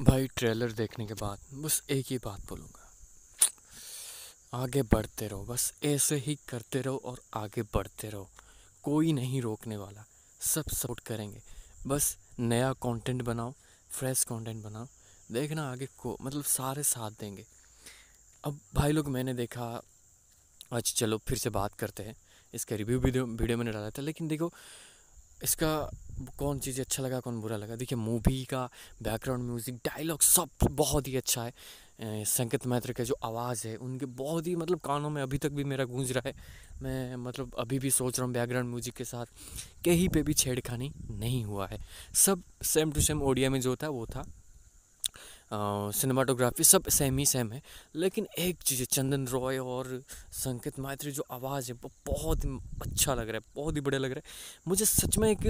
भाई ट्रेलर देखने के बाद बस एक ही बात बोलूँगा आगे बढ़ते रहो बस ऐसे ही करते रहो और आगे बढ़ते रहो कोई नहीं रोकने वाला सब सपोर्ट करेंगे बस नया कंटेंट बनाओ फ्रेश कंटेंट बनाओ देखना आगे को मतलब सारे साथ देंगे अब भाई लोग मैंने देखा अच्छा चलो फिर से बात करते हैं इसका रिव्यू वीडियो वीडियो मैंने डाला था लेकिन देखो इसका कौन चीज़ अच्छा लगा कौन बुरा लगा देखिए मूवी का बैकग्राउंड म्यूज़िक डायलॉग सब बहुत ही अच्छा है संकेत मैत्र का जो आवाज़ है उनके बहुत ही मतलब कानों में अभी तक भी मेरा गूंज रहा है मैं मतलब अभी भी सोच रहा हूँ बैकग्राउंड म्यूज़िक के साथ कहीं पे भी छेड़खानी नहीं हुआ है सब सेम टू सेम ओडिया में जो था वो था सिनेमाटोग्राफी सब सेम ही सेम है लेकिन एक चीज़ है चंदन रॉय और संकेत मायत्री जो आवाज़ है वो बहुत ही अच्छा लग रहा है बहुत ही बढ़िया लग रहा है मुझे सच में एक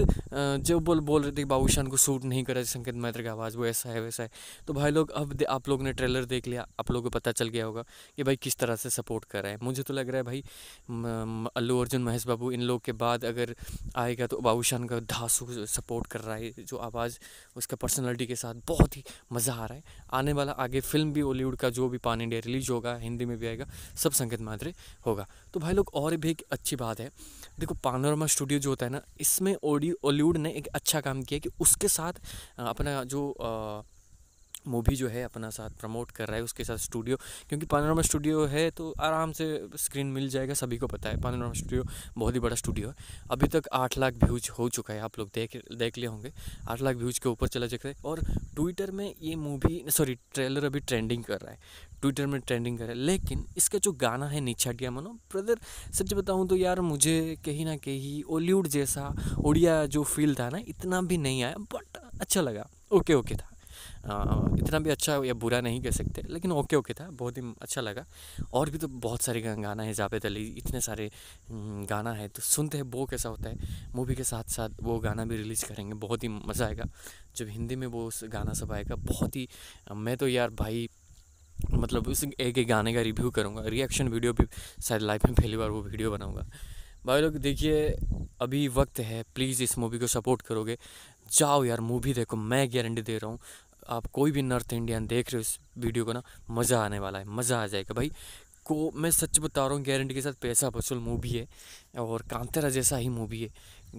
जो बोल बोल रहे थे कि बाबूशान को सूट नहीं करा संकेत मायत्री की आवाज़ वो ऐसा है वैसा है तो भाई लोग अब आप लोग ने ट्रेलर देख लिया आप लोगों को पता चल गया होगा कि भाई किस तरह से सपोर्ट कर रहा है मुझे तो लग रहा है भाई अल्लू अर्जुन महेश बाबू इन लोग के बाद अगर आएगा तो बाबूशान का धासू सपोर्ट कर रहा है जो आवाज़ उसका पर्सनैलिटी के साथ बहुत ही मज़ा आ रहा है आने वाला आगे फिल्म भी हॉलीवुड का जो भी पान इंडिया रिलीज होगा हिंदी में भी आएगा सब संगीत माद्रे होगा तो भाई लोग और भी एक अच्छी बात है देखो पानोरमा स्टूडियो जो होता है ना इसमें ऑडियो हॉलीवुड ने एक अच्छा काम किया कि उसके साथ अपना जो मूवी जो है अपना साथ प्रमोट कर रहा है उसके साथ स्टूडियो क्योंकि पानोरामा स्टूडियो है तो आराम से स्क्रीन मिल जाएगा सभी को पता है पानोरामा स्टूडियो बहुत ही बड़ा स्टूडियो है अभी तक आठ लाख व्यूज हो चुका है आप लोग देख देख लिए होंगे आठ लाख व्यूज के ऊपर चला चुका है और ट्विटर में ये मूवी सॉरी ट्रेलर अभी ट्रेंडिंग कर रहा है ट्विटर में ट्रेंडिंग कर रहा है लेकिन इसका जो गाना है निछाटिया मनो ब्रदर सच बताऊँ तो यार मुझे कहीं ना कहीं ओलीवुड जैसा उड़िया जो फील था ना इतना भी नहीं आया बट अच्छा लगा ओके ओके था इतना भी अच्छा या बुरा नहीं कह सकते लेकिन ओके ओके था बहुत ही अच्छा लगा और भी तो बहुत सारे गाना है जावेद अली इतने सारे गाना है तो सुनते हैं वो कैसा होता है मूवी के साथ साथ वो गाना भी रिलीज़ करेंगे बहुत ही मज़ा आएगा जब हिंदी में वो उस गाना सब आएगा बहुत ही मैं तो यार भाई मतलब उस एक एक गाने का रिव्यू करूँगा रिएक्शन वीडियो भी शायद लाइफ में पहली बार वो वीडियो बनाऊँगा भाई लोग देखिए अभी वक्त है प्लीज़ इस मूवी को सपोर्ट करोगे जाओ यार मूवी देखो मैं गारंटी दे रहा हूँ आप कोई भी नॉर्थ इंडियन देख रहे हो इस वीडियो को ना मज़ा आने वाला है मज़ा आ जाएगा भाई को मैं सच बता रहा हूँ गारंटी के साथ पैसा वसूल मूवी है और कांतरा जैसा ही मूवी है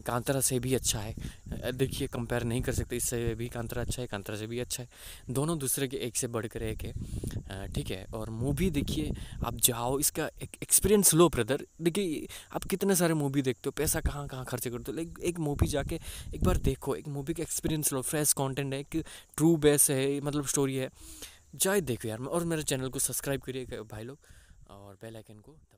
कांतरा से भी अच्छा है देखिए कंपेयर नहीं कर सकते इससे भी कांतरा अच्छा है कांतरा से भी अच्छा है दोनों दूसरे के एक से बढ़कर एक है ठीक है और मूवी देखिए आप जाओ इसका एक एक्सपीरियंस लो ब्रदर देखिए आप कितने सारे मूवी देखते हो पैसा कहाँ कहाँ खर्चे करते हो लेकिन एक मूवी जाके एक बार देखो एक मूवी का एक्सपीरियंस लो फ्रेश कॉन्टेंट है एक ट्रू बेस है मतलब स्टोरी है जाए देखो यार और मेरे चैनल को सब्सक्राइब करिए भाई लोग और बेल आइकन को